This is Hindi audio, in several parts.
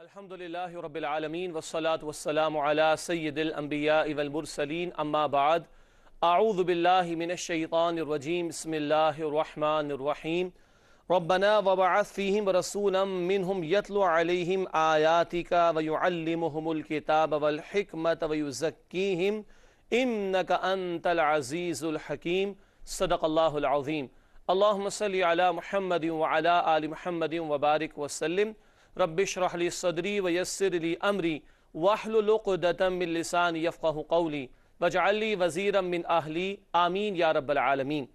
الحمد لله رب العالمين والصلاة والسلام على سيد الأنبياء والمرسلين أما بعد أعوذ بالله من الشيطان الرجيم بسم الله الرحمن الرحيم ربنا وبعث فيهم رسولا منهم يتلو عليهم آياتك ويعلمهم الكتاب والحكمة ويزكيهم إنك أنت العزيز الحكيم صدق الله العظيم اللهم صل على محمد وعلى آل محمد وبارك وسلم रबिशरहली सदरी वयसरली अमरी वाहलुलदान यफ़ा कौली बजाली वज़ी मिन आहली आमीन या रबालमीन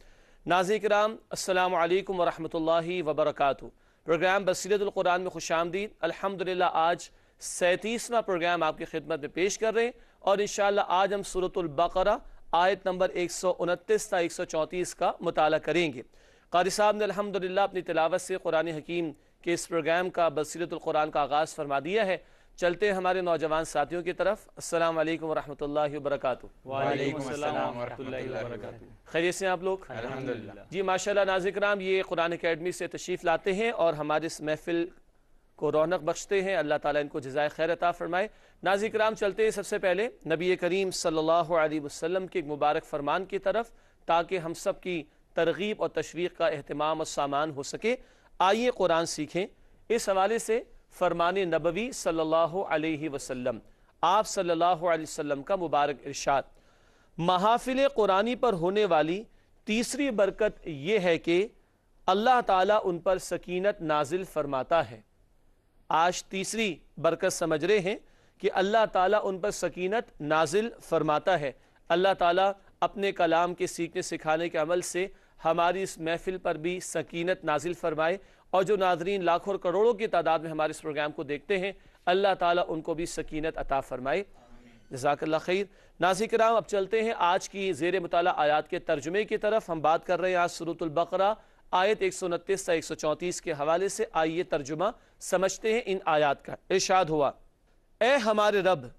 नाजी कराम अल्लाम वरहमल वबरक प्रोग्राम बसीरतुल्कुरान में खुश आमदीद आज सैंतीसवां प्रोग्राम आपकी खिदमत में पेश कर रहे हैं और इन आज हम सूरतुल्बकरा आयत नंबर एक सौ उनतीस था एक सौ चौंतीस का मताल करेंगे कारी साहब ने अलहमदिल्ला अपनी तिलावत से कुरान हकीम कि इस प्रोग्राम का बसीरतुल्कुरान का आगाज़ फरमा दिया है चलते हैं हमारे नौजवान साथियों की तरफ अस्सलाम वालेकुम वरहमतुल्लाहि वबरकातु खैरियत से आप लोग जी माशाल्लाह नाजिक्राम ये कुरान अकेडमी से तशरीफ़ लाते हैं और हमारे इस महफिल को रौनक बख्शते हैं अल्लाह ताला इनको जजाय खैर अता फरमाए राम चलते हैं सबसे पहले नबी करीम सल्लल्लाहु अलैहि वसल्लम के मुबारक फरमान की तरफ ताकि हम सब की तरगीब और तशवीक का अहतमाम और सामान हो सके आइए कुरान सीखें इस हवाले से फरमान नबवी सल्लल्लाहु अलैहि वसल्लम आप सल्लल्लाहु अलैहि वसल्लम का मुबारक इरशाद महाफिल कुरानी पर होने वाली तीसरी बरकत यह है कि अल्लाह ताला उन पर सकीनत नाजिल फरमाता है आज तीसरी बरकत समझ रहे हैं कि अल्लाह ताला उन पर सकीनत नाजिल फरमाता है अल्लाह ताला अपने कलाम के सीखने सिखाने के अमल से हमारी इस महफिल पर भी सकीनत नाजिल फरमाए और जो नाजरीन लाखों करोड़ों की तादाद में हमारे इस प्रोग्राम को देखते हैं अल्लाह ताला उनको भी सकीनत अता फरमाए जजाकल्ला खैर नाजी कराम अब चलते हैं आज की जेर मताल आयात के तर्जुमे की तरफ हम बात कर रहे हैं आज सूरतुल्बकरा आयत एक सौ उनतीस से एक सौ चौंतीस के हवाले से आइए तर्जुमा समझते हैं इन आयात का इर्शाद हुआ ए हमारे रब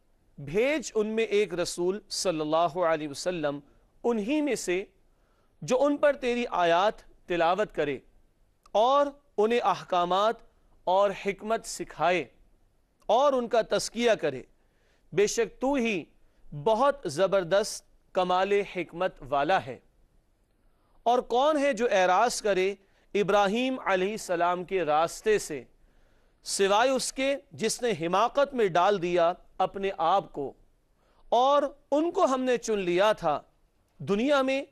भेज उनमें एक रसूल सल्लल्लाहु अलैहि वसल्लम उन्हीं में से जो उन पर तेरी आयात तिलावत करे और उन्हें अहकाम और हमत सिखाए और उनका तस्किया करे बेशक तू ही बहुत ज़बरदस्त कमाल हमत वाला है और कौन है जो एराज करे इब्राहिम सलाम के रास्ते से सिवाय उसके जिसने हिमाकत में डाल दिया अपने आप को और उनको हमने चुन लिया था दुनिया में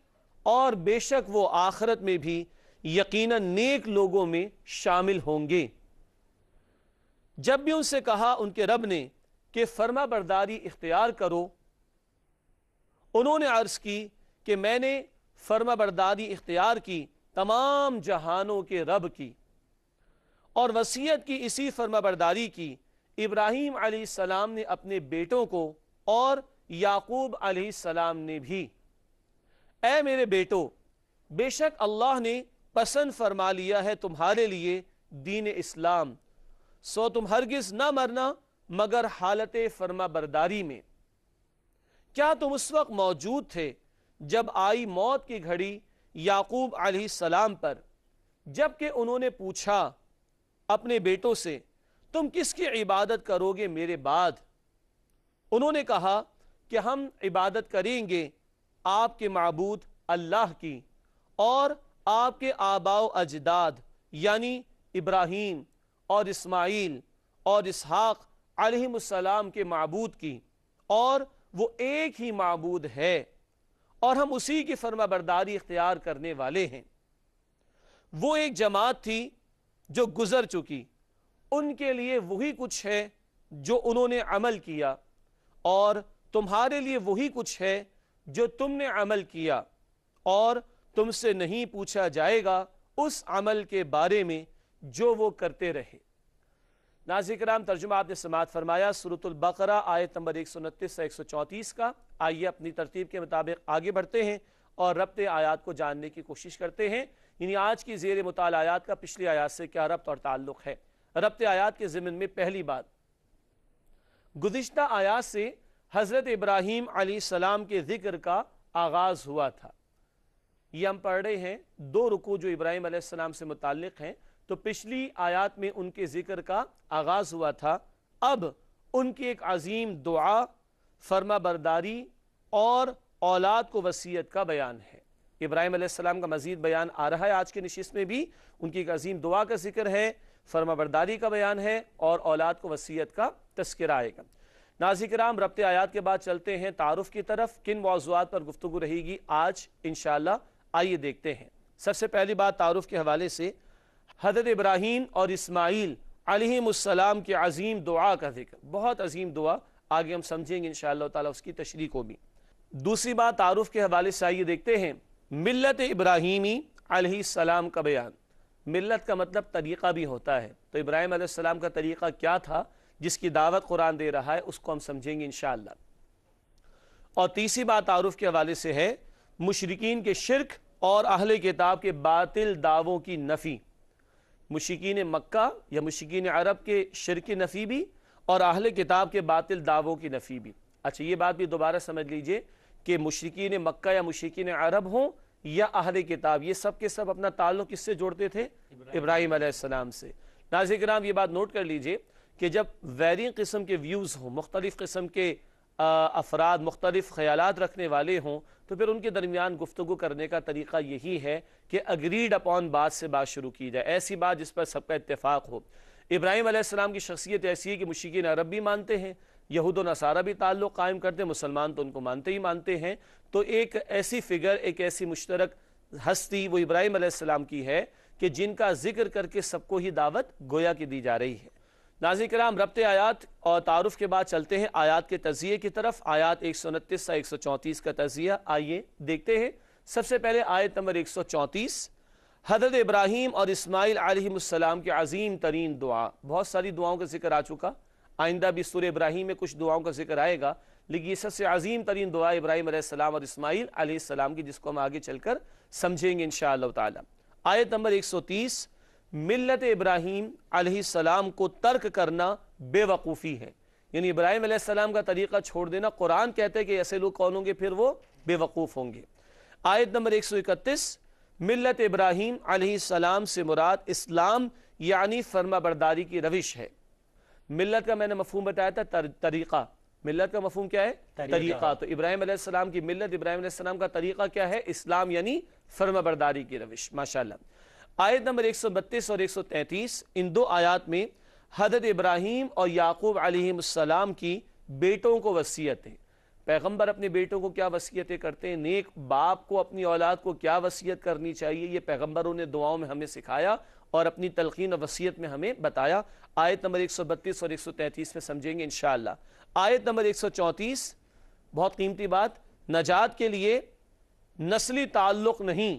और बेशक वो आखरत में भी यकीन नेक लोगों में शामिल होंगे जब भी उनसे कहा उनके रब ने कि फर्मा बरदारी इख्तियार करो उन्होंने अर्ज़ की कि मैंने फर्मा बरदारी इख्तियार की तमाम जहानों के रब की और वसीयत की इसी फर्मा बरदारी की इब्राहिम सलाम ने अपने बेटों को और याकूब सलाम ने भी ए मेरे बेटो बेशक अल्लाह ने पसंद फरमा लिया है तुम्हारे लिए दीन इस्लाम सो तुम हरगिज ना मरना मगर हालत फरमा बरदारी में क्या तुम उस वक्त मौजूद थे जब आई मौत की घड़ी याकूब सलाम पर जबकि उन्होंने पूछा अपने बेटों से तुम किसकी इबादत करोगे मेरे बाद उन्होंने कहा कि हम इबादत करेंगे आपके मबूद अल्लाह की और आपके आबाओ अजदाद यानी इब्राहिम और इस्माइल और इसहाक़ अलहसलाम के मबूद की और वो एक ही मबूद है और हम उसी की फर्मा बरदारी इख्तियार करने वाले हैं वो एक जमात थी जो गुज़र चुकी उनके लिए वही कुछ है जो उन्होंने अमल किया और तुम्हारे लिए वही कुछ है जो तुमने अमल किया और तुमसे नहीं पूछा जाएगा उस अमल के बारे में जो वो करते रहे राम तर्जुमा आपने समात फरमाया सूरतुल्बकरा आयत नंबर एक सौ उनतीस से एक सौ चौंतीस का आइए अपनी तरतीब के मुताबिक आगे बढ़ते हैं और रबत आयात को जानने की कोशिश करते हैं यानी आज की जेर मताल आयात का पिछली आयात से क्या रब्त और ताल्लुक़ है रबत आयात के जमिन में पहली बात गुज्त आयात से हज़रत इब्राहीम आसमाम के ज़िक्र का आगाज़ हुआ था ये हम पढ़ रहे हैं दो रुकू जो इब्राहिम आसमाम से मुतल हैं तो पिछली आयात में उनके ज़िक्र का आगाज़ हुआ था अब उनकी एक अजीम दुआ फर्मा बरदारी और औलाद को वसीयत का बयान है इब्राहिम आसमाम का मजीद बयान आ रहा है आज के नशिस में भी उनकी एक अजीम दुआ का जिक्र है फर्मा बरदारी का बयान है और औलाद को वसीयत का तस्करा आएगा नाजिक राम रबत आयात के बाद चलते हैं तारफ़ की तरफ किन मौजूद पर गुफ्तु रहेगी आज इन आइए देखते हैं सबसे पहली बात तारफ़ के हवाले से हजरत इब्राहिम और इसमाइल अलीमसलाम के अजीम दुआ का जिक्र बहुत अजीम दुआ आगे हम समझेंगे इन ताला उसकी तशरी को भी दूसरी बात तारफ़ के हवाले से आइए देखते हैं मिलत इब्राहिमी अलीसलाम का बयान मिलत का मतलब तरीक़ा भी होता है तो इब्राहिम का तरीक़ा क्या था जिसकी दावत कुरान दे रहा है उसको हम समझेंगे इन और तीसरी बात आरूफ के हवाले से है मुशरकिन के शिरक और अहले किताब के बातिल दावों की नफ़ी मुशिकीन मक्का या मुशिकीन अरब के शिरक नफ़ी भी और अहले किताब के बातिल दावों की नफ़ी भी अच्छा ये बात भी दोबारा समझ लीजिए कि मुशिकीन मक्का या मुशिकीन अरब हों या अहले किताब ये सब के सब अपना ताल्लुक़ किससे जोड़ते थे इब्राहिम से नाजिक राम ये बात नोट कर लीजिए कि जब वैरिंग किस्म के व्यूज़ हों मुख्तलिफ़ किस्म के अफराद मुख्तलिफ ख्याल रखने वाले हों तो फिर उनके दरमियान गुफ्तु करने का तरीका यही है कि अग्रीड अपॉन बात से बात शुरू की जाए ऐसी बात जिस पर सबका इतफाक़ हो इब्राहिम आसमाम की शख्सियत ऐसी है कि मशीन अरब भी मानते हैं यहूद नसारा भी ताल्लुक़ कायम करते हैं मुसलमान तो उनको मानते ही मानते हैं तो एक ऐसी फ़िगर एक ऐसी मुश्तरक हस्ती वो इब्राहिम आसमाम की है कि जिनका जिक्र करके सबको ही दावत गोया की दी जा रही है नाजी कराम रबत आयात और तारफ़ के बाद चलते हैं आयात के तजिए की तरफ आयात एक सौ उनतीस से एक सौ चौंतीस का तजिया आइए देखते हैं सबसे पहले आयत नंबर एक सौ चौंतीस हजरत इब्राहिम और इसमाइल आलम के अजीम तरीन दुआ बहुत सारी दुआओं का जिक्र आ चुका आइंदा भी सुर इब्राहिम में कुछ दुआओं का जिक्र आएगा लेकिन ये सबसे अजीम तरीन दुआ इब्राहिम आसमाम और इसमाइल आसमाम की जिसको हम आगे चलकर समझेंगे इन शाह आयत नंबर एक सौ तीस मिलत इब्राहिम सलाम को तर्क करना बेवकूफ़ी है यानी इब्राहिम सलाम का तरीक़ा छोड़ देना कुरान कहते हैं कि ऐसे लोग कौन होंगे फिर वो बेवकूफ़ होंगे आयत नंबर एक सौ इकतीस मिलत इब्राहिम सलाम से मुराद इस्लाम यानी फर्मा बरदारी की रविश है मिलत का मैंने मफहम बताया था तर, तरीक़ा मिलत का मफहम क्या है तरीका, तरीका। तो इब्राहिम सलाम की मिलत इब्राहिम सलाम का तरीक़ा क्या है इस्लाम यानी फर्मा बरदारी की रविश माशाल्लाह आयत नंबर 132 और 133 इन दो आयात में हजरत इब्राहिम और याकूब आलम की बेटों को वसीयतें पैगंबर अपने बेटों को क्या वसीयतें करते हैं नेक बाप को अपनी औलाद को क्या वसीयत करनी चाहिए ये पैगंबरों ने दुआओं में हमें सिखाया और अपनी तलकीन और वसीयत में हमें बताया आयत नंबर 132 और 133 में समझेंगे इन आयत नंबर 134 बहुत कीमती बात नजात के लिए नस्ली ताल्लुक़ नहीं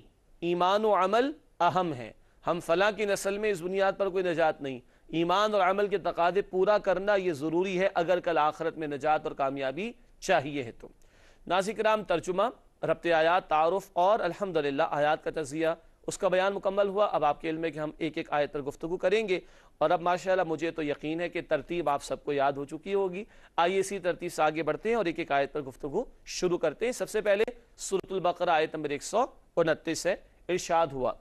ईमान व अमल अहम है हम फला की नस्ल में इस बुनियाद पर कोई नजात नहीं ईमान और अमल के तकादे पूरा करना ये ज़रूरी है अगर कल आखरत में नजात और कामयाबी चाहिए है तो नाजिक राम तर्जुमा रबत आयात तारफ़ और अलहमदिल्ला आयात का तजिया उसका बयान मुकम्मल हुआ अब आपके इल्म है कि हम एक एक आयत पर गुफ्तु करेंगे और अब माशाल्लाह मुझे तो यकीन है कि तरतीब आप सबको याद हो चुकी होगी आइए इसी तरतीब से आगे बढ़ते हैं और एक एक आयत पर गुफ्तु शुरू करते हैं सबसे पहले बकर आयत नंबर एक सौ उनतीस है इर्शाद हुआ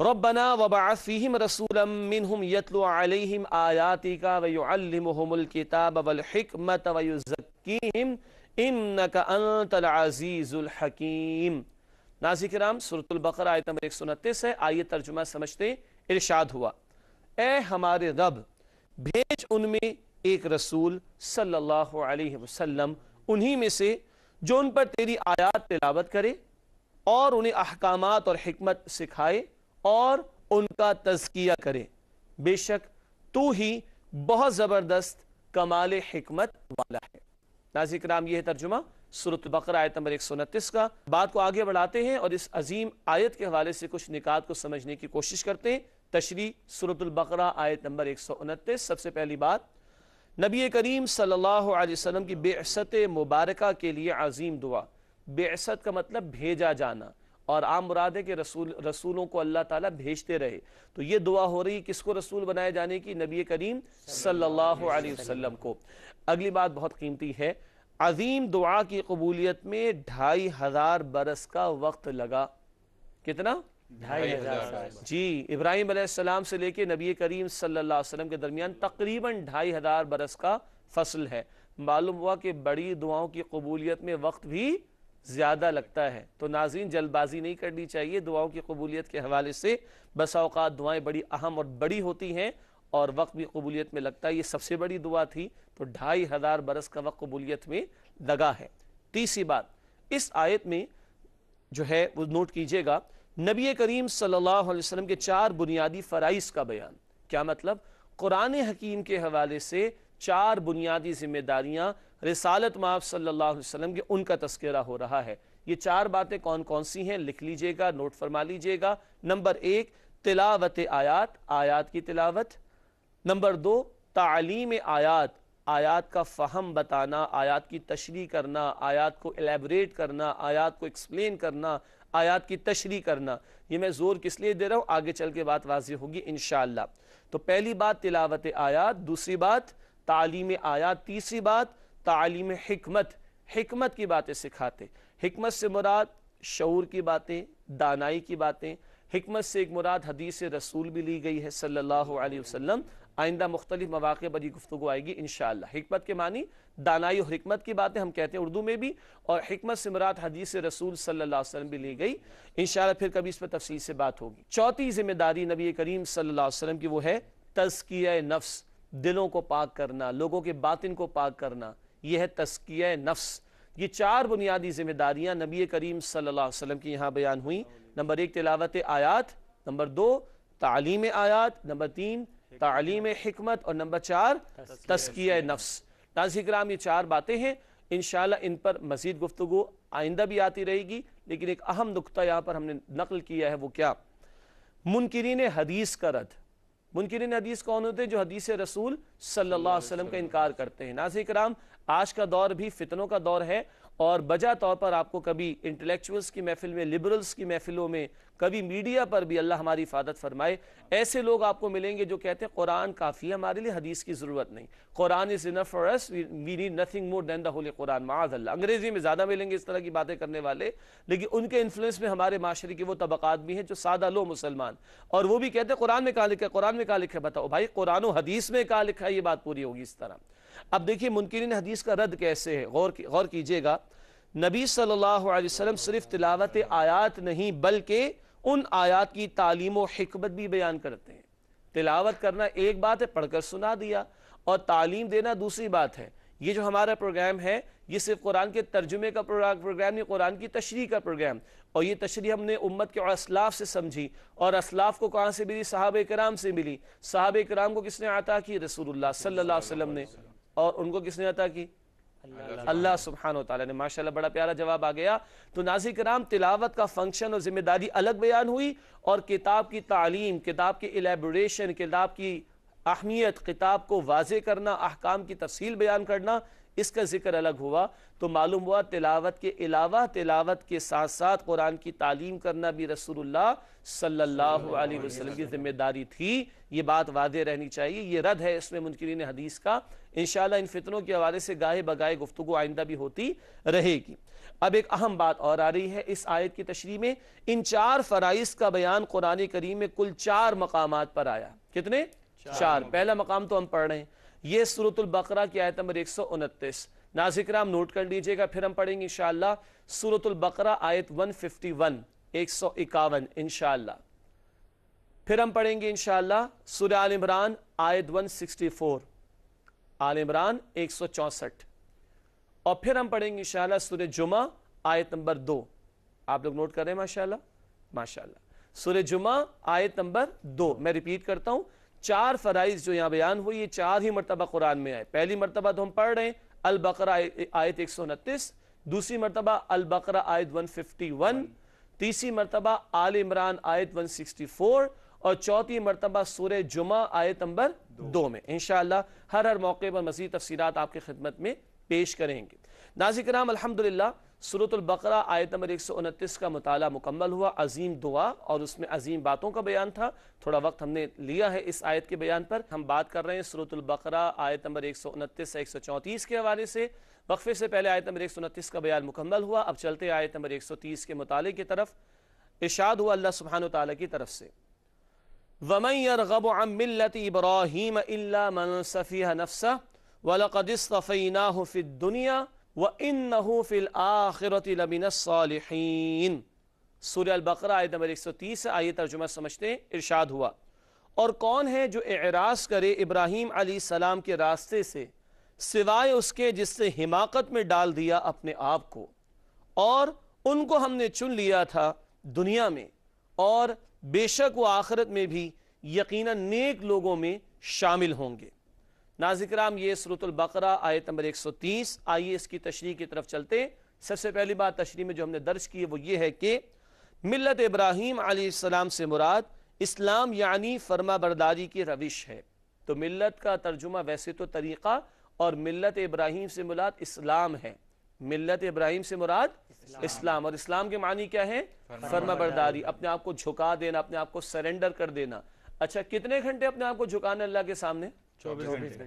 عليهم آياتك ويعلمهم الكتاب والحكمة ويزكيهم إنك أنت العزيز الحكيم इन्नकाज़ीज़ुलहकीम नाजिक राम सुरतुल्बकर आयत नंबर एक सौ उनतीस है आइए तर्जुमा समझते इरशाद हुआ ए हमारे रब भेज उनमें एक रसूल सल्लल्लाहु अलैहि वसल्लम उन्हीं में से जो उन पर तेरी आयात तिलावत करे और उन्हें अहकाम और हमत सिखाए और उनका तजकिया करे बेशक तू ही बहुत ज़बरदस्त कमाल हमत वाला है नाजिक राम यह तर्जुमा सूरत बकर आयत नंबर एक सौ उनतीस का बात को आगे बढ़ाते हैं और इस अजीम आयत के हवाले से कुछ निकात को समझने की कोशिश करते हैं तशरी सूरतुल्बकर आयत नंबर एक सौ उनतीस सबसे पहली बात नबी करीम सल्लल्लाहु अलैहि वसल्लम की बेसत मुबारक के लिए अजीम दुआ बेसत का मतलब भेजा जाना और आम मुराद है कि रसूल रसूलों को अल्लाह ताला भेजते रहे तो ये दुआ हो रही किसको रसूल बनाए जाने की नबी करीम सल्लल्लाहु अलैहि वसल्लम को अगली बात बहुत कीमती है अजीम दुआ की कबूलियत में ढाई हज़ार बरस का वक्त लगा कितना ढाई हज़ार जी इब्राहिम से लेके नबी करीम सल्लल्लाहु अलैहि वसल्लम के दरमियान तकरीबन ढाई हज़ार बरस का फसल है मालूम हुआ कि बड़ी दुआओं की कबूलियत में वक्त भी ज़्यादा लगता है तो नाजीन जल्दबाजी नहीं करनी चाहिए दुआओं की कबूलियत के हवाले से बसाओकात दुआएँ बड़ी अहम और बड़ी होती हैं और वक्त भी कबूलियत में लगता है ये सबसे बड़ी दुआ थी तो ढाई हज़ार बरस का वक्त कबूलियत में लगा है तीसरी बात इस आयत में जो है वो नोट कीजिएगा नबी करीम सल्लल्लाहु अलैहि वसल्लम के चार बुनियादी फ़राइज़ का बयान क्या मतलब कुरान हकीम के हवाले से चार बुनियादी जिम्मेदारियाँ रिसालत माफ सल्लल्लाहु अलैहि वसल्लम के उनका तस्करा हो रहा है ये चार बातें कौन कौन सी हैं लिख लीजिएगा नोट फरमा लीजिएगा नंबर एक तिलावत आयात आयात की तिलावत नंबर दो तालीम आयात आयात का फ़हम बताना आयात की तशरी करना आयात को एलेबरेट करना आयात को एक्सप्लेन करना आयात की तशरी करना ये मैं ज़ोर किस लिए दे रहा हूँ आगे चल के बात वाजी होगी इन तो पहली बात तिलावत आयात दूसरी बात तालीम आयात तीसरी बात तालीम हमत हमत की बातें सिखाते हमत से मुराद शूर की बातें दानाई की बातें हमत से एक मुराद हदीस रसूल भी ली गई है सल्लल्लाहु अलैहि वसल्लम आइंदा मुख्तलि मौाक़े पर यह गुफ्तु आएगी इन हमत के मानी दानाई और हमत की बातें हम कहते हैं उर्दू में भी और हमत से मुराद हदीस रसूल सल्ला वसलम भी ली गई इन फिर कभी इस पर तफसील से बात होगी चौथी जिम्मेदारी नबी करीम सल्ला वसलम की वो है तजकिया नफ्स दिलों को पाक करना लोगों के बातिन को पाक करना ये है तस्किय नफ्स ये चार बुनियादी जिम्मेदारियां नबी करीम अलैहि वसल्लम की यहाँ बयान हुई नंबर एक तिलावत आयात नंबर दो तालीम आयात नंबर तीन तालीम हमत और नंबर चार तस्किय नफ्स नाजी कराम ये चार बातें हैं इन इन पर मज़ीद गुफ्तु आइंदा भी आती रहेगी लेकिन एक अहम नुकता यहाँ पर हमने नकल किया है वो क्या मुनकरीन हदीस का रद्द मुनकरीन हदीस कौन होते हैं जो हदीस रसूल अलैहि वसल्लम का इनकार करते हैं नाजी कराम आज का दौर भी फितनों का दौर है और बजा तौर पर आपको कभी इंटेलेक्चुअल्स की महफिल में लिबरल्स की महफिलों में कभी मीडिया पर भी अल्लाह हमारी हिफाजत फरमाए ऐसे लोग आपको मिलेंगे जो कहते हैं कुरान काफ़ी है हमारे लिए हदीस की ज़रूरत नहीं Quran is enough for us we need nothing more than the holy Quran माज अल्लाह अंग्रेज़ी में ज़्यादा मिलेंगे इस तरह की बातें करने वाले लेकिन उनके इन्फ्लुएंस में हमारे माशरे के वो तबक़ात भी हैं जो सादा लो मुसलमान और वो भी कहते हैं कुरान में कहा लिखा है कुरान में कहा लिखा है बताओ भाई कुरान हदीस में कहा लिखा है ये बात पूरी होगी इस तरह अब देखिए मुनकिन हदीस का रद्द कैसे है गौर की, गौर कीजिएगा नबी सल्लल्लाहु अलैहि वसल्लम सिर्फ तिलावत आयात नहीं बल्कि उन आयात की तालीम और हमत भी बयान करते हैं तिलावत करना एक बात है पढ़कर सुना दिया और तालीम देना दूसरी बात है ये जो हमारा प्रोग्राम है ये सिर्फ कुरान के तर्जुमे का प्रोग्राम नहीं कुरान की तशरी का प्रोग्राम और ये तशरी हमने उम्मत के असलाफ से समझी और असलाफ को कहाँ से मिली साहब कराम से मिली साहब कराम को किसने आता की रसूलुल्लाह सल्लल्लाहु अलैहि वसल्लम ने और उनको किसने अता की अल्लाह सुबहान तला ने माशा बड़ा प्यारा जवाब आ गया तो नाजी कराम तिलावत का फंक्शन और जिम्मेदारी अलग बयान हुई और किताब की तालीम किताब की एलेबोरेशन किताब की अहमियत किताब को वाजे करना अहकाम की तफसील बयान करना इसका ज़िक्र अलग हुआ तो मालूम हुआ तिलावत के अलावा तिलावत के साथ साथ कुरान की तालीम करना भी रसूलुल्लाह सल्लल्लाहु अलैहि वसल्लम की जिम्मेदारी थी ये बात वादे रहनी चाहिए ये रद्द है इसमें मुनकरीन हदीस का इन इन फितनों के हवाले से गाहे बगाए गुफ्तु आइंदा भी होती रहेगी अब एक अहम बात और आ रही है इस आयत की तशरी में इन चार फ़राइज का बयान कुरान करीम में कुल चार मकाम पर आया कितने चार, चार पहला मकाम तो हम पढ़ रहे हैं ये सूरतुल बकरा की आयत नंबर एक सौ उनतीस नाजिक राम नोट कर लीजिएगा फिर हम पढ़ेंगे इनशाला सूरतुल बकरा आयत वन फिफ्टी वन एक सौ इक्यावन इनशाला फिर हम पढ़ेंगे इनशाला सूर आल इमरान आयत one sixty four Al Imran एक सौ चौंसठ और फिर हम पढ़ेंगे इनशाला सूर्य जुमा आयत नंबर दो आप लोग नोट कर रहे हैं माशाल्लाह माशाल्लाह सूर्य जुमा आयत नंबर दो मैं रिपीट करता हूं चार फ़राइज़ जो यहाँ बयान हुई ये चार ही मरतबा कुरान में आए पहली मरतबा तो हम पढ़ रहे हैं अलबकर आयत एक सौ उनतीस दूसरी मरतबा अलबकर आयत वन फिफ्टी वन तीसरी मरतबा आल इमरान आयत वन सिक्सटी फोर और चौथी मरतबा सूर जुमा आयत नंबर दो, दो में इन हर हर मौके पर मजीद तफसीत आपकी खिदमत में पेश करेंगे नाजिक राम अलहमदिल्ला बकरा आयत नंबर एक सौ उनतीस का मताल मुकम्मल हुआ अजीम दुआ और उसमें अजीम बातों का बयान था थोड़ा वक्त हमने लिया है इस आयत के बयान पर हम बात कर रहे हैं बकरा आयत नंबर एक सौ उनतीस से एक सौ चौंतीस के हवाले से वक्फे से पहले आयत नंबर एक सौ उनतीस का बयान मुकम्मल हुआ अब चलते आयत नंबर एक सौ तीस के मताले की तरफ इशाद हुआ अल्लाह सुबहान तला की तरफ से वमैरगबमिलत इब्राहिम मन सफ़ी नफ्सा वलकदिस दुनिया व इन नहूफिल आखिरत लबिनसालहन सूर्य सौ तीस तर्जुमा समझते हैं इरशाद हुआ और कौन है जो एराज करे इब्राहिम अली सलाम के रास्ते से सिवाय उसके जिससे हिमाकत में डाल दिया अपने आप को और उनको हमने चुन लिया था दुनिया में और बेशक व आखरत में भी यकीनन नेक लोगों में शामिल होंगे नाजिक्राम ये सरूतुल्बकरा आयत नंबर एक सौ तीस आइए इसकी तशरी की तरफ चलते सबसे पहली बात तशरी में जो हमने दर्ज की है वो ये है कि मिलत इब्राहिम आसमाम से मुराद इस्लाम यानी फर्मा बरदारी की रविश है तो मिलत का तर्जुमा वैसे तो तरीक़ा और मिलत इब्राहिम से मुराद इस्लाम है मिलत इब्राहिम से मुराद इस्लाम, इस्लाम। और इस्लाम के मानी क्या है फर्मा बरदारी अपने आप को झुका देना अपने आप को सरेंडर कर देना अच्छा कितने घंटे अपने आप को झुकाना अल्लाह के सामने चौबीस घंटे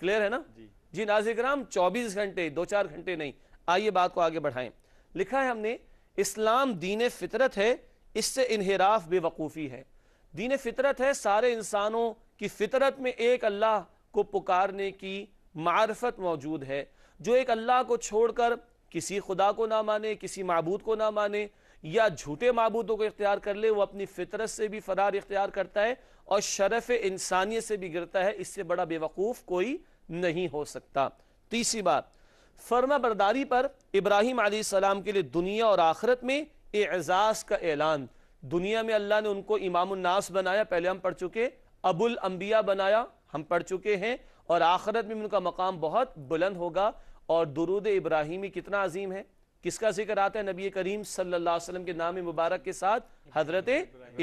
क्लियर है ना जी, जी नाजिक राम चौबीस घंटे दो चार घंटे नहीं आइए बात को आगे बढ़ाएं लिखा है हमने इस्लाम दीन फितरत है इससे इनहराफ बेवकूफ़ी है दीन फितरत है सारे इंसानों की फितरत में एक अल्लाह को पुकारने की मार्फत मौजूद है जो एक अल्लाह को छोड़कर किसी खुदा को ना माने किसी मबूद को ना माने या झूठे मबूदों को इख्तियार कर ले वो अपनी फितरत से भी फरार इख्तियार करता है और शरफ इंसानियत से भी गिरता है इससे बड़ा बेवकूफ़ कोई नहीं हो सकता तीसरी बात फर्मा बरदारी पर इब्राहिम आसमाम के लिए दुनिया और आखरत में एजाज़ का ऐलान दुनिया में अल्लाह ने उनको इमामनास बनाया पहले हम पढ़ चुके अबुल अम्बिया बनाया हम पढ़ चुके हैं और आखरत में उनका मकाम बहुत बुलंद होगा और दुरूद इब्राहिमी कितना अजीम है किसका जिक्र आता है नबी करीम सल्लल्लाहु अलैहि वसल्लम के नाम मुबारक के साथ हजरत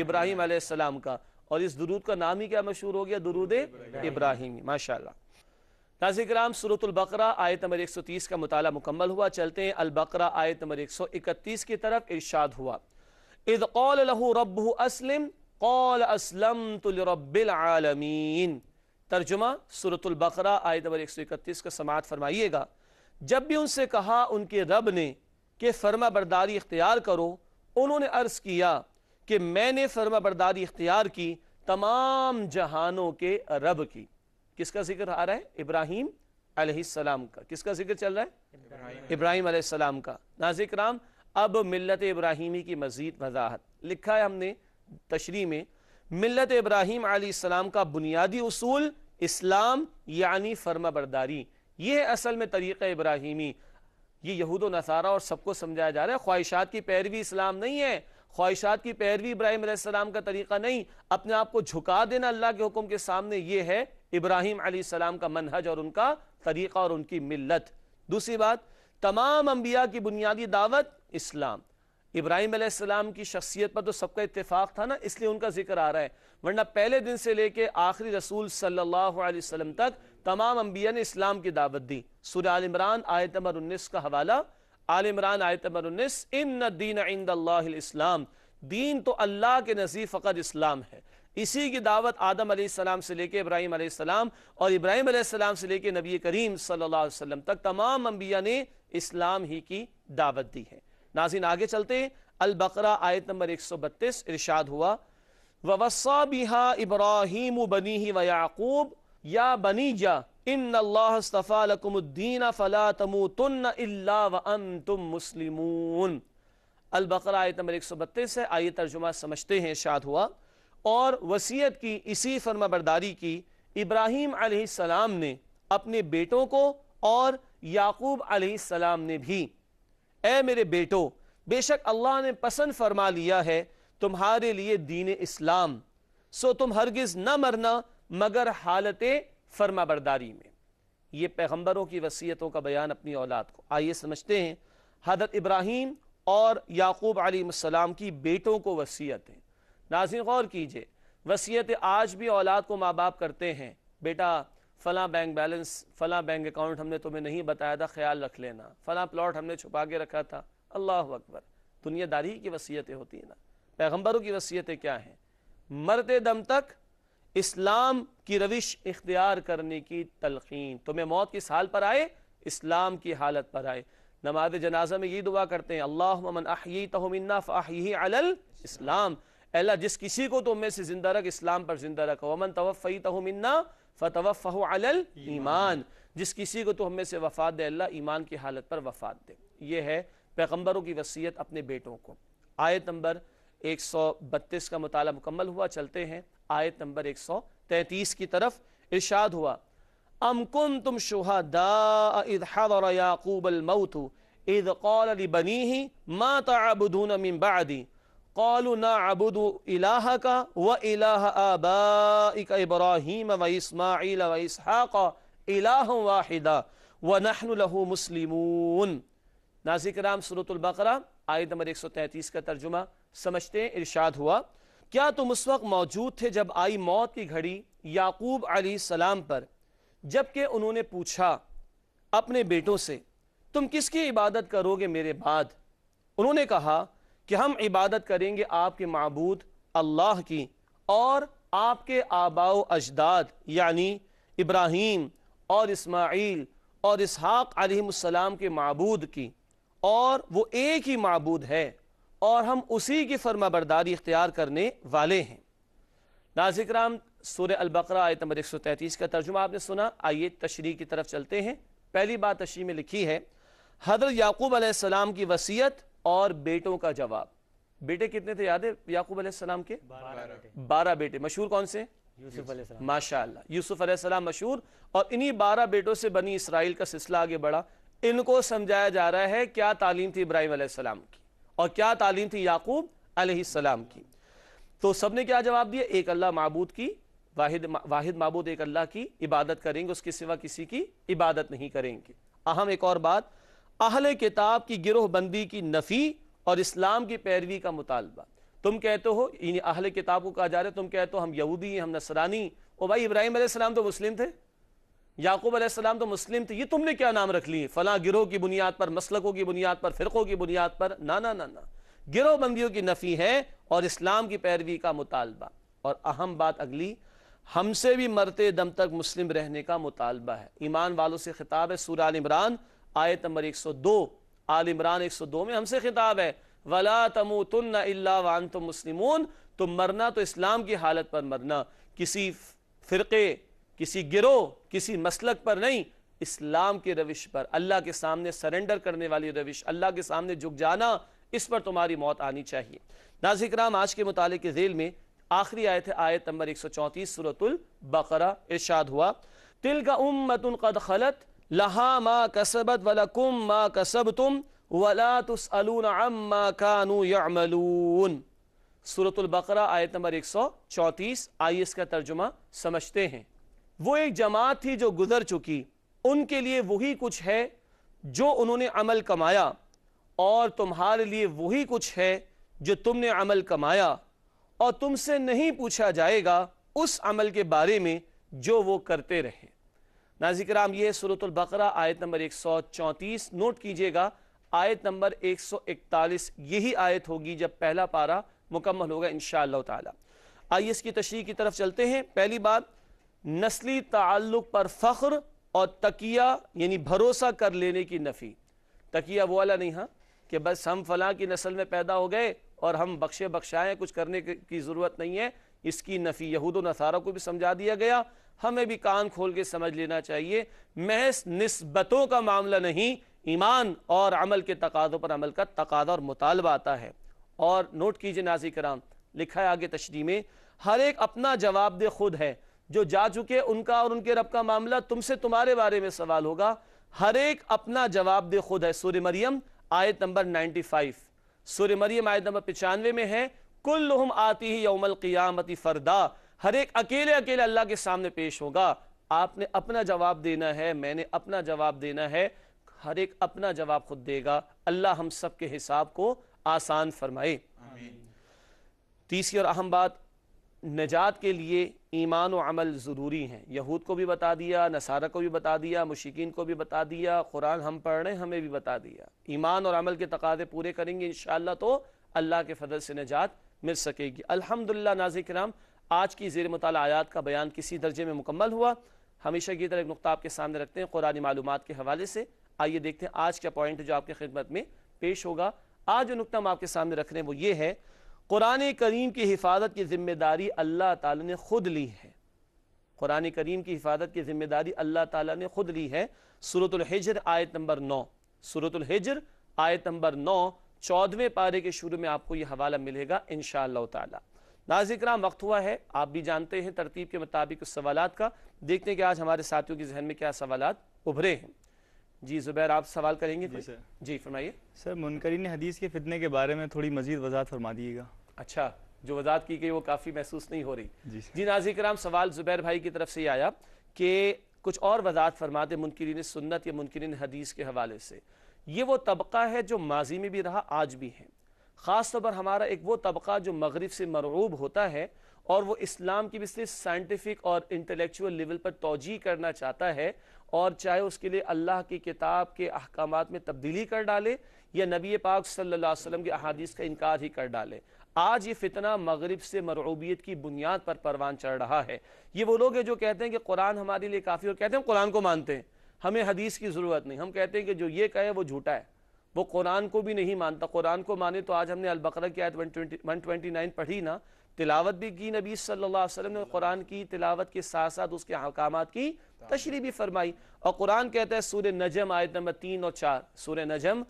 इब्राहिम आसमाम का और इस दरूद का नाम ही क्या मशहूर हो गया दरूद इब्राहिम माशा नाजिक राम सूरतुल्बकरा आयत नंबर 130 का मुताल मुकम्मल हुआ चलते हैं अलबकरा आयत नंबर 131 की तरफ इर्शाद हुआ इद कौल लहू रबू असलम कौल असलम तर्जुमा सूरतुल्बकरा आयत नंबर 131 का समात फरमाइएगा जब भी उनसे कहा उनके रब ने कि फर्मा बरदारी इख्तियार करो उन्होंने अर्ज़ किया कि मैंने फर्मा बरदारी इख्तियार की तमाम जहानों के रब की किसका जिक्र आ रहा है इब्राहिम अलैहिस्सलाम का किसका जिक्र चल रहा है इब्राहिम अलैहिस्सलाम का नाजिक राम अब मिलत इब्राहिमी की मजीद वजाहत लिखा है हमने तशरी में मिलत इब्राहिम आसमाम का बुनियादी असूल इस्लाम यानी फर्मा बरदारी यह है असल में तरीक़ इब्राहिमी ये यहूद नसारा और सबको समझाया जा रहा है ख्वाहिशात की पैरवी इस्लाम नहीं है ख्वाहिशात की पैरवी इब्राहिम का तरीक़ा नहीं अपने आप को झुका देना अल्लाह के हुक्म के सामने ये है इब्राहिम सलाम का मनहज और उनका तरीक़ा और उनकी मिलत दूसरी बात तमाम अंबिया की बुनियादी दावत इस्लाम इब्राहिम सलाम की शख्सियत पर तो सबका इतफाक़ था ना इसलिए उनका जिक्र आ रहा है वरना पहले दिन से लेके आखिरी रसूल सल्लल्लाहु अलैहि वसल्लम तक तमाम अंबिया ने इस्लाम की दावत दी सूर्य आल इमरान आयत नंबर उन्नीस का हवाला आल इमरान आयत नंबर उन्नीस इन दीन इंद इस्लाम दीन तो अल्लाह के नज़ीर फ़कत इस्लाम है इसी की दावत आदम सलाम से लेके इब्राहिम सलाम और इब्राहिम सलाम से लेके नबी करीम सल्लल्लाहु अलैहि वसल्लम तक तमाम अंबिया ने इस्लाम ही की दावत दी है नाजिन आगे चलते अल बकरा आयत नंबर एक सौ बत्तीस इरशाद हुआ वसा बिहा इब्राहिम बनी ही वयाकूब या बनी जा इन अल्लाहफ़ालकुमुद्दीन फ़ला तमु तन वन तुम मुस्लिम अलबकर आयत नंबर एक सौ बत्तीस है आइए तर्जुमा समझते हैं शाद हुआ और वसीयत की इसी फर्माबरदारी की इब्राहिम आसमाम ने अपने बेटों को और याकूब आसमाम ने भी ए मेरे बेटो बेशक अल्लाह ने पसंद फरमा लिया है तुम्हारे लिए दीन इस्लाम सो तुम हरगिज़ न मरना मगर हालत फर्मा बरदारी में ये पैगम्बरों की वसीयतों का बयान अपनी औलाद को आइए समझते हैं हजरत इब्राहिम और याकूब आलीसम की बेटों को वसीयत है नाजिन गौर कीजिए वसीयत आज भी औलाद को माँ बाप करते हैं बेटा फला बैंक बैलेंस फला बैंक अकाउंट हमने तुम्हें नहीं बताया था ख्याल रख लेना फला प्लॉट हमने छुपा के रखा था अल्लाह अकबर दुनियादारी की वसीयतें होती हैं ना पैगम्बरों की वसीयतें क्या हैं मरते दम तक इस्लाम की रविश इख्तियार करने की तलखीन तुम्हें तो मौत किस हाल पर आए इस्लाम की हालत पर आए नमाज जनाजा में ये दुआ करते हैं अल्लाह मन आही अलल इस्लाम अल्लाह जिस किसी को तुम में से जिंदा रख इस्लाम पर जिंदा रख वमन तवफ़ी तहमिन्ना फ़तवफ़ अलल ईमान जिस किसी को तो हमें में से वफ़ात दे अल्लाह ईमान की हालत पर वफ़ात दे ये है पैगम्बरों की वसीयत अपने बेटों को आयत नंबर एक सौ बत्तीस का मुताला मुकम्मल हुआ चलते हैं आयत नंबर एक सौ तैंतीस की तरफ इर्शाद हुआ अम कुन तुम शुहादाबलमऊत इद कौल बनी ही माँ तबुदून मिम्बादी कौल ना अबुद इलाह का व इलाह आबा इब्राहिम व इसमाइल व इसहाक़ इलाह वाहिदा व नहन लहू मुस्लिमून नाजिक राम सूरतुल्बकरा आयत नंबर एक सौ तैतीस का तर्जुमा समझते हैं इरशाद हुआ क्या तुम उस वक्त मौजूद थे जब आई मौत की घड़ी याकूब अली सलाम पर जबकि उन्होंने पूछा अपने बेटों से तुम किसकी इबादत करोगे मेरे बाद उन्होंने कहा कि हम इबादत करेंगे आपके मबूद अल्लाह की और आपके आबाओ अजदाद यानी इब्राहिम और इस्माइल और इसहाक़ आलम के मबूद की और वो एक ही मबूद है और हम उसी की फर्मा बरदारी इख्तियार करने वाले हैं नाजिक राम सूर्य अलबकरा आयत नंबर एक सौ तैतीस का तर्जुमा आपने सुना आइए तशरी की तरफ चलते हैं पहली बात तशरी में लिखी है हजर याकूब अलैहिस्सलाम की वसीयत और बेटों का जवाब बेटे कितने थे याद है याकूब अलैहिस्सलाम के बारह बेटे मशहूर कौन से माशा यूसुफ अलैहिस्सलाम मशहूर और इन्हीं बारह बेटों से बनी इसराइल का सिलसिला आगे बढ़ा इनको समझाया जा रहा है क्या तालीम थी इब्राहिम अलैहिस्सलाम की और क्या तालीम थी याकूब अलैहिस्सलाम की तो सब ने क्या जवाब दिया एक अल्लाह मबूद की वाहिद वाहिद मबूद एक अल्लाह की इबादत करेंगे उसके सिवा किसी की इबादत नहीं करेंगे अहम एक और बात अहल किताब की गिरोह बंदी की नफ़ी और इस्लाम की पैरवी का मुतालबा तुम कहते हो इन अहल किताब को कहा जा रहा है तुम कहते हो हम यहूदी हैं हम नसरानी ओ भाई इब्राहिम आसमाम तो मुस्लिम थे याकूब अलैहिस्सलाम तो मुस्लिम थे ये तुमने क्या नाम रख लिए फला गिरोह की बुनियाद पर मसलकों की बुनियाद पर फ़िरक़ों की बुनियाद पर ना ना ना ना गिरोह बंदियों की नफ़ी है और इस्लाम की पैरवी का मुतालबा और अहम बात अगली हमसे भी मरते दम तक मुस्लिम रहने का मुतालबा है ईमान वालों से खिताब है सूर आल इमरान आयत नंबर एक सौ दो आल इमरान एक सौ दो में हमसे खिताब है वला तमु तुन वान तो मुस्लिम तो मरना तो इस्लाम की हालत पर मरना किसी फ़िरके किसी गिरोह किसी मसलक पर नहीं इस्लाम के रविश पर अल्लाह के सामने सरेंडर करने वाली रविश अल्लाह के सामने झुक जाना इस पर तुम्हारी मौत आनी चाहिए नाजिक राम आज के मुताले के जेल में आखिरी आयत है आयत नंबर एक सौ चौंतीस सूरतुल बकरा इर्शाद हुआ तिल का उम मतुन कद खलत लहा मा कसबत कुम मा कसब तुम वला अलून अम्मा कानू यमलून सूरतुल बकरा आयत नंबर एक सौ चौंतीस आइए इसका तर्जुमा समझते हैं वो एक जमात थी जो गुजर चुकी उनके लिए वही कुछ है जो उन्होंने अमल कमाया और तुम्हारे लिए वही कुछ है जो तुमने अमल कमाया और तुमसे नहीं पूछा जाएगा उस अमल के बारे में जो वो करते रहे नाजिक राम यह सूरतुलबकरा आयत नंबर एक सौ चौंतीस नोट कीजिएगा आयत नंबर एक सौ इकतालीस यही आयत होगी जब पहला पारा मुकम्मल होगा इन ताला आइए इसकी तशरी की तरफ चलते हैं पहली बात नस्ली ताल्लुक पर फ़ख्र और तकिया यानी भरोसा कर लेने की नफ़ी तकिया वो वाला नहीं हाँ कि बस हम फलां की नस्ल में पैदा हो गए और हम बख्शे बख्शाएं कुछ करने की ज़रूरत नहीं है इसकी नफ़ी यहूद नसारा को भी समझा दिया गया हमें भी कान खोल के समझ लेना चाहिए महज नस्बतों का मामला नहीं ईमान और अमल के तकादों पर अमल का तकादा और मुतालबा आता है और नोट कीजिए नाजी कराम लिखा है आगे तशरी में हर एक अपना जवाब दे खुद है जो जा चुके उनका और उनके रब का मामला तुमसे तुम्हारे बारे में सवाल होगा हर एक अपना जवाब दे खुद है सूर्य मरियम आयत नंबर 95 सूर्य मरियम आयत नंबर पिचानवे में है कुल आती ही यौमल क़ियामती फ़रदा हर एक अकेले अकेले अल्लाह के सामने पेश होगा आपने अपना जवाब देना है मैंने अपना जवाब देना है हर एक अपना जवाब खुद देगा अल्लाह हम सब के हिसाब को आसान फरमाए तीसरी और अहम बात नजात के लिए ईमान और अमल ज़रूरी हैं यहूद को भी बता दिया नसारा को भी बता दिया मुशिकीन को भी बता दिया कुरान हम पढ़ रहे हैं हमें भी बता दिया ईमान और अमल के तकाजे पूरे करेंगे इन तो अल्लाह के फजल से निजात मिल सकेगी अल्हम्दुलिल्लाह नाजिक राम आज की जेर मताल आयात का बयान किसी दर्जे में मुकम्मल हुआ हमेशा की तरह एक नुकता आपके सामने रखते हैं कुरानी मालूम के हवाले से आइए देखते हैं आज का पॉइंट जो आपकी खिदमत में पेश होगा आज जो नुकता हम आपके सामने रख रहे हैं वो ये है कुरान करीम की हिफाजत की ज़िम्मेदारी अल्लाह ताला ने खुद ली है कुरान करीम की हिफाजत की ज़िम्मेदारी अल्लाह ताला ने खुद ली है सूरतलहजर आयत नंबर नौ सूरतलहजर आयत नंबर नौ चौदहवें पारे के शुरू में आपको यह हवाला मिलेगा इन ताला नाजिक्राम वक्त हुआ है आप भी जानते हैं तरतीब के मुताबिक उस सवाल का देखते हैं कि आज हमारे साथियों के जहन में क्या सवाल उभरे हैं जी जुबैर आप सवाल करेंगे जी सर जी फरमाइए सर मुनकरी ने हदीस के फितने के बारे में थोड़ी मजीद वजात फरमा दीजिएगा अच्छा जो वजात की गई वो काफ़ी महसूस नहीं हो रही जी, जी नाजी कराम सवाल जुबैर भाई की तरफ से ही आया कि कुछ और वजात फरमा दे मुनकरीन सुन्नत या मुनकरीन हदीस के हवाले से ये वो तबका है जो माजी में भी रहा आज भी है खासतौर पर हमारा एक वो तबका जो मगरब से मरूब होता है और वो इस्लाम की भी साइंटिफिक और इंटेलेक्चुअल लेवल पर तोजी करना चाहता है और चाहे उसके लिए अल्लाह की किताब के अहकाम में तब्दीली कर डाले या नबी पाक सल्ला वसम के अहादीस का इनकार ही कर डाले आज ये फितना मगरब से मरूबियत की बुनियाद पर परवान चढ़ रहा है ये वो लोग हैं जो कहते हैं कि कुरान हमारे लिए काफ़ी और कहते हैं कुरान को मानते हैं हमें हदीस की ज़रूरत नहीं हम कहते हैं कि जो ये कहे वो झूठा है वो कुरान को भी नहीं मानता कुरान को माने तो आज हमने अलबकर की आयत वन ट्वेंटी पढ़ी ना तिलावत भी की नबी सल्लल्लाहु अलैहि वसल्लम ने कुरान की तिलावत के साथ साथ उसके अहकाम की तशरी भी फरमाई और कुरान कहता है सूर्य नजम आयत नंबर तीन और चार सूर्य नजम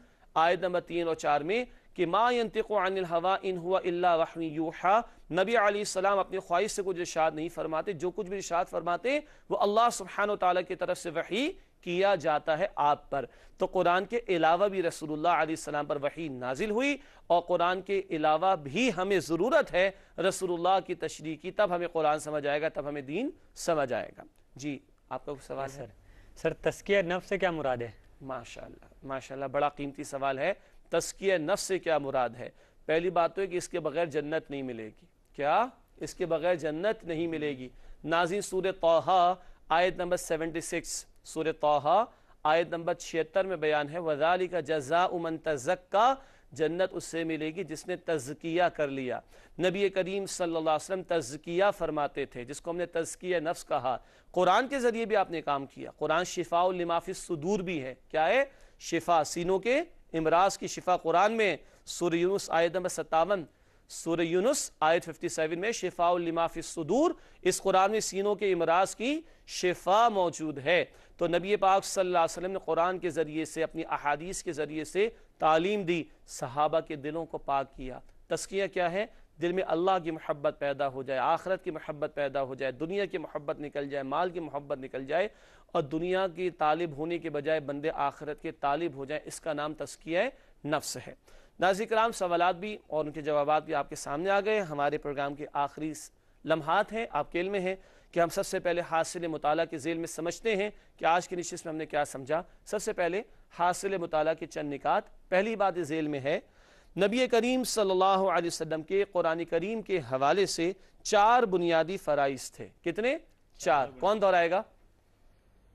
आयत नंबर तीन और चार में कि माँ यंतिको अनिल हवा इन हुआ अल्ला वहमी यूहा नबी आसमाम अपनी ख्वाहिश से कुछ इर्शाद नहीं फरमाते जो कुछ भी इर्शाद फरमाते वो अल्लाह सुबहान तला की तरफ से वही किया जाता है आप पर तो कुरान के अलावा भी रसूलुल्लाह पर वही नाजिल हुई और कुरान के अलावा भी हमें ज़रूरत है रसूलुल्लाह की तशरी की तब हमें कुरान समझ आएगा तब हमें दीन समझ आएगा जी आपका सवाल सर सर तस्किया नफ से क्या मुराद है माशाल्लाह माशाल्लाह बड़ा कीमती सवाल है तस्किया नफ से क्या मुराद है पहली बात तो है कि इसके बगैर जन्नत नहीं मिलेगी क्या इसके बगैर जन्नत नहीं मिलेगी नाजी सूर तोहा आयत नंबर सेवेंटी सिक्स सूर तोहा आयत नंबर छिहत्तर में बयान है वजाली का जजा उमन तजक जन्नत उससे मिलेगी जिसने तजकिया कर लिया नबी करीम सल्लल्लाहु तजकिया फरमाते थे जिसको हमने तजकिया नफ्स कहा कुरान के ज़रिए भी आपने काम किया कुरान शिफा लिमाफी सदूर भी है क्या है शिफा सीनों के इमराज की शिफा कुरान में सुरयूस आयत नंबर सत्तावन सूर यूनुस आयत 57 में शिफा सदूर इस कुरान में सीनों के इमराज की शिफा मौजूद है तो नबी पाक सल्लल्लाहु अलैहि वसल्लम ने कुरान के ज़रिए से अपनी अहादीस के ज़रिए से तालीम दी सहाबा के दिलों को पाक किया तस्किया क्या है दिल में अल्लाह की मोहब्बत पैदा हो जाए आखरत की मोहब्बत पैदा हो जाए दुनिया की मोहब्बत निकल जाए माल की मोहब्बत निकल जाए और दुनिया की तालिब होने के बजाय बंदे आखरत के तालिब हो जाए इसका नाम तस्किया नफ्स है नाजी कराम सवाल भी और उनके जवाब भी आपके सामने आ गए हमारे प्रोग्राम के आखिरी लम्हात हैं आपके इल्म हैं कि हम सबसे पहले हासिल मताल के झेल में समझते हैं कि आज की निश्चित में हमने क्या समझा सबसे पहले हासिल मताल के चंद निकात पहली बात इस झेल में है नबी करीम सल्लल्लाहु अलैहि वसल्लम के कुरान करीम के हवाले से चार बुनियादी फ़राइज थे कितने चार कौन दोहराएगा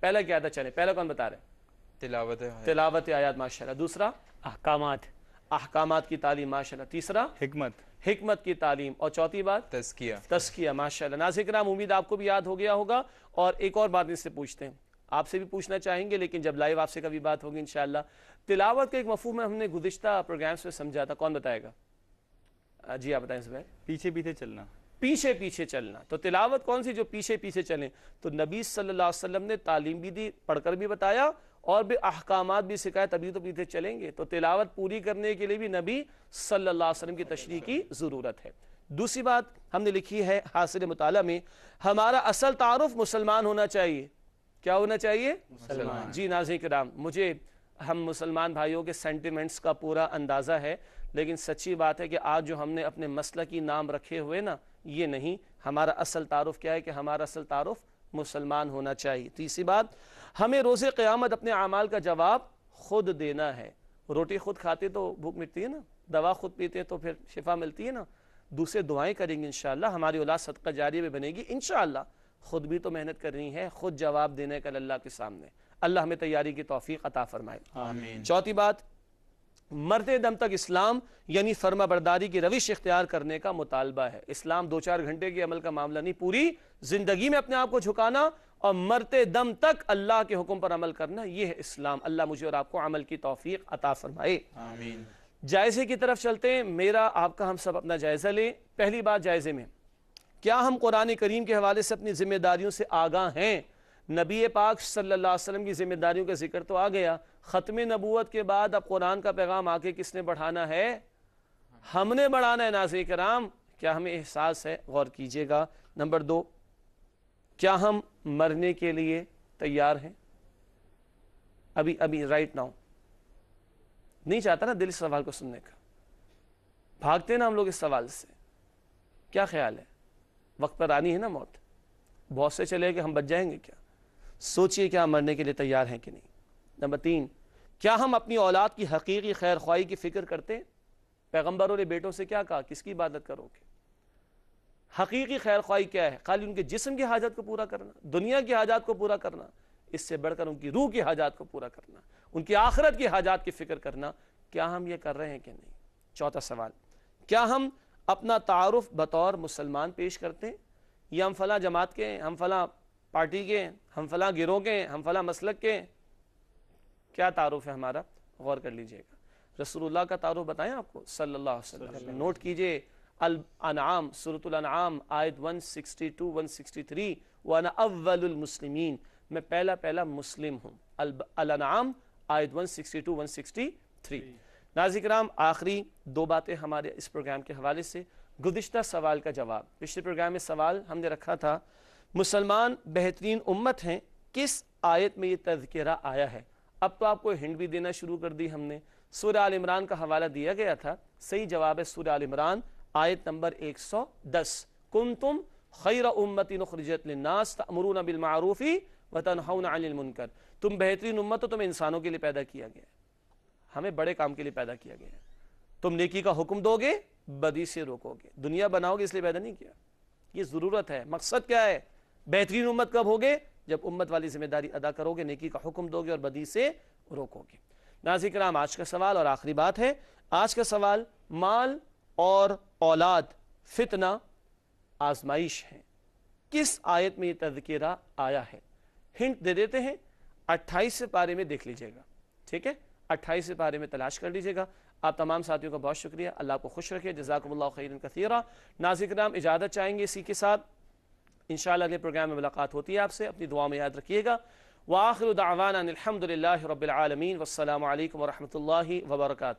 पहला क्या था चले पहला कौन बता रहे तिलावत तिलावत आयात माशा दूसरा अहकाम अहकाम की तालीम माशा तीसरा हमत हमत की तालीम और चौथी बात तस्किया तस्किया माशा नाजिक्राम उम्मीद आपको भी याद हो गया होगा और एक और बात इससे पूछते हैं आपसे भी पूछना चाहेंगे लेकिन जब लाइव आपसे कभी बात होगी इन तिलावत का एक मफू में हमने गुजशत प्रोग्राम्स में समझा था कौन बताएगा जी आप बताएं सुबह पीछे पीछे चलना पीछे पीछे चलना तो तिलावत कौन सी जो पीछे पीछे चलें तो नबी सल्लल्लाहु अलैहि वसल्लम ने तालीम भी दी पढ़कर भी बताया और भी अहकाम भी सिखाए तभी तो पीछे चलेंगे तो तिलावत पूरी करने के लिए भी नबी सल्लल्लाहु अलैहि वसल्लम की तशरी की ज़रूरत है दूसरी बात हमने लिखी है हासिल मताल में हमारा असल तारफ़ मुसलमान होना चाहिए क्या होना चाहिए जी नाजिक राम मुझे हम मुसलमान भाइयों के सेंटिमेंट्स का पूरा अंदाज़ा है लेकिन सच्ची बात है कि आज जो हमने अपने मसल की नाम रखे हुए ना ये नहीं हमारा असल तारुफ क्या है कि हमारा असल तारुफ मुसलमान होना चाहिए तीसरी बात हमें रोजे क़्यामत अपने अमाल का जवाब खुद देना है रोटी खुद खाते तो भूख मिटती है ना दवा खुद पीते तो फिर शिफा मिलती है ना दूसरे दुआएं करेंगे इन हमारी औलाद सदका जारी में बनेगी इन खुद भी तो मेहनत करनी है खुद जवाब देने का अल्लाह के सामने अल्लाह हमें तैयारी की तोफ़ी अता फ़रमाए चौथी बात मरते दम तक इस्लाम यानी फर्मा बरदारी की रविश इख्तियार करने का मुतालबा है इस्लाम दो चार घंटे के अमल का मामला नहीं पूरी ज़िंदगी में अपने आप को झुकाना और मरते दम तक अल्लाह के हुक्म पर अमल करना यह है इस्लाम अल्लाह मुझे और आपको अमल की तोफीक अता फरमाए आमीन जायजे की तरफ चलते हैं मेरा आपका हम सब अपना जायज़ा लें पहली बात जायजे में क्या हम कुरान करीम के हवाले से अपनी ज़िम्मेदारियों से आगाह हैं नबी पाक सल्ला की ज़िम्मेदारियों का जिक्र तो आ गया ख़त्म नबूत के बाद अब कुरान का पैगाम आके किसने बढ़ाना है हमने बढ़ाना है नाजिक कराम क्या हमें एहसास है गौर कीजिएगा नंबर दो क्या हम मरने के लिए तैयार हैं अभी अभी राइट नाउ नहीं चाहता ना दिल इस सवाल को सुनने का भागते ना हम लोग इस सवाल से क्या ख्याल है वक्त पर आनी है ना मौत बहुत से चले कि हम बच जाएंगे क्या सोचिए क्या हम मरने के लिए तैयार हैं कि नहीं नंबर तीन क्या हम अपनी औलाद की हकीकी खैर ख्वाही की फ़िक्र करते हैं पैगम्बरों ने बेटों से क्या कहा किसकी इबादत करोगे हकीकी खैर ख्वाही क्या है खाली उनके जिसम की हाजत को पूरा करना दुनिया की हाजात को पूरा करना इससे बढ़कर उनकी रूह की हाजात को पूरा करना उनकी आखरत की हाजात की फ़िक्र करना क्या हम ये कर रहे हैं कि नहीं चौथा सवाल क्या हम अपना तारफ़ बतौर मुसलमान पेश करते हैं या हम फला जमात के हैं हम फला पार्टी के हैं हम फला गिरोह के हैं हम फला मसलक के हैं क्या तारफ़ है हमारा गौर कर लीजिएगा रसूलुल्लाह का तारफ़ बताएं आपको सल्लल्लाहु अलैहि वसल्लम नोट कीजिए अल-अनआम सूरतुल अनआम आयत 162 163 वाना अव्वलुल मुस्लिमीन मैं पहला पहला मुस्लिम हूं अल-अनआम आयत 162 163 राम आखिरी दो बातें हमारे इस प्रोग्राम के हवाले से गुज्तर सवाल का जवाब पिछले प्रोग्राम में सवाल हमने रखा था मुसलमान बेहतरीन उम्मत हैं किस आयत में ये तस्करा आया है अब तो आपको हिंड भी देना शुरू कर दी हमने सूर्य आल इमरान का हवाला दिया गया था सही जवाब है सूर्य आल इमरान आयत नंबर एक 110 कुम तुम खैर उम्मती नखरजत नास अमरून बिलमारूफ़ी व तनहन अनिलमुनकर तुम बेहतरीन उम्मत हो तो तुम इंसानों के लिए पैदा किया गया हमें बड़े काम के लिए पैदा किया गया तुम नेकी का हुक्म दोगे बदी से रोकोगे दुनिया बनाओगे इसलिए पैदा नहीं किया ये ज़रूरत है मकसद क्या है बेहतरीन उम्मत कब होगे जब उम्मत वाली जिम्मेदारी अदा करोगे नेकी का हुक्म दोगे और बदी से रोकोगे नाजिक राम आज का सवाल और आखिरी बात है आज का सवाल माल और औलाद फितना आजमाइश है किस आयत में ये तذकिरा आया है हिंट दे देते हैं अट्ठाईस पारे में देख लीजिएगा ठीक है अट्ठाईस पारे में तलाश कर लीजिएगा आप तमाम साथियों का बहुत शुक्रिया अल्लाह को खुश रखे जजाकल्ला खैर नाजिक नाम इजाज़त चाहेंगे इसी के साथ इन अगले प्रोग्राम में मुलाकात होती है आपसे अपनी दुआ में याद रखिएगा वाखिर दावाना वसलम वरहमल वर्का